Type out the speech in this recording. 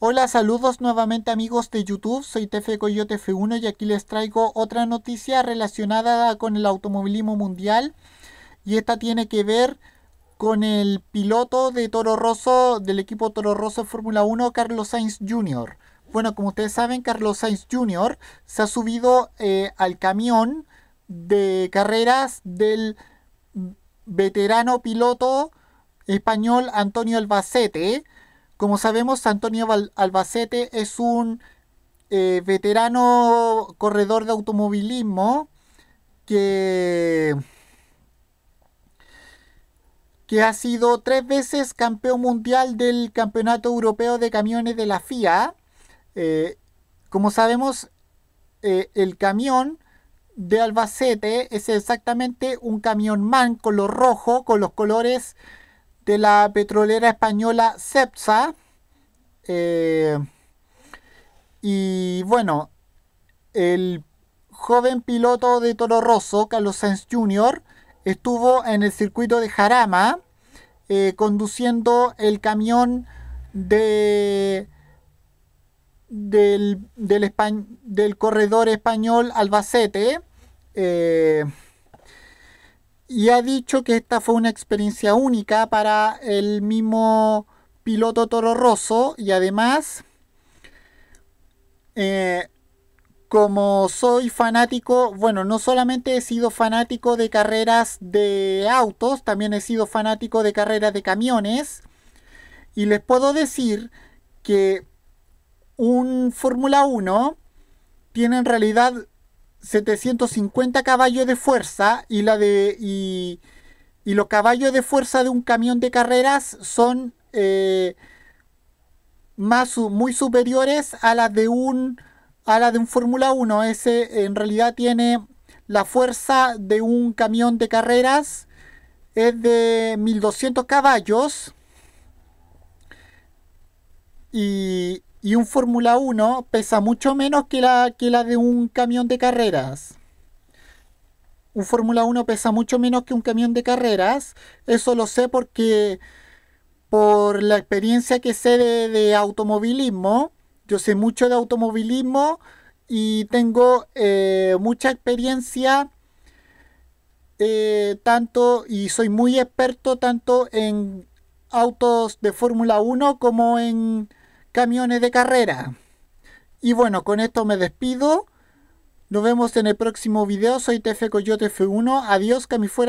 Hola, saludos nuevamente amigos de YouTube, soy TF Coyote F1 y aquí les traigo otra noticia relacionada con el automovilismo mundial y esta tiene que ver con el piloto de Toro Rosso, del equipo Toro Rosso Fórmula 1, Carlos Sainz Jr. Bueno, como ustedes saben, Carlos Sainz Jr. se ha subido eh, al camión de carreras del veterano piloto español Antonio Albacete, como sabemos, Antonio Albacete es un eh, veterano corredor de automovilismo que, que ha sido tres veces campeón mundial del Campeonato Europeo de Camiones de la FIA. Eh, como sabemos, eh, el camión de Albacete es exactamente un camión man color rojo con los colores de la petrolera española CEPSA. Eh, y bueno, el joven piloto de Toro Rosso, Carlos Sanz Jr., estuvo en el circuito de Jarama eh, conduciendo el camión de, del, del, corredor español Albacete. Eh, y ha dicho que esta fue una experiencia única para el mismo piloto Toro Rosso y además eh, como soy fanático, bueno, no solamente he sido fanático de carreras de autos, también he sido fanático de carreras de camiones y les puedo decir que un Fórmula 1 tiene en realidad 750 caballos de fuerza y la de y, y los caballos de fuerza de un camión de carreras son eh, más muy superiores a las de un a la de un Fórmula 1 ese en realidad tiene la fuerza de un camión de carreras es de 1200 caballos y y un Fórmula 1 pesa mucho menos que la, que la de un camión de carreras. Un Fórmula 1 pesa mucho menos que un camión de carreras. Eso lo sé porque por la experiencia que sé de, automovilismo. Yo sé mucho de automovilismo y tengo eh, mucha experiencia eh, tanto y soy muy experto tanto en autos de Fórmula 1 como en camiones de carrera. Y bueno, con esto me despido. Nos vemos en el próximo video. Soy TF Coyote F1. Adiós, fuera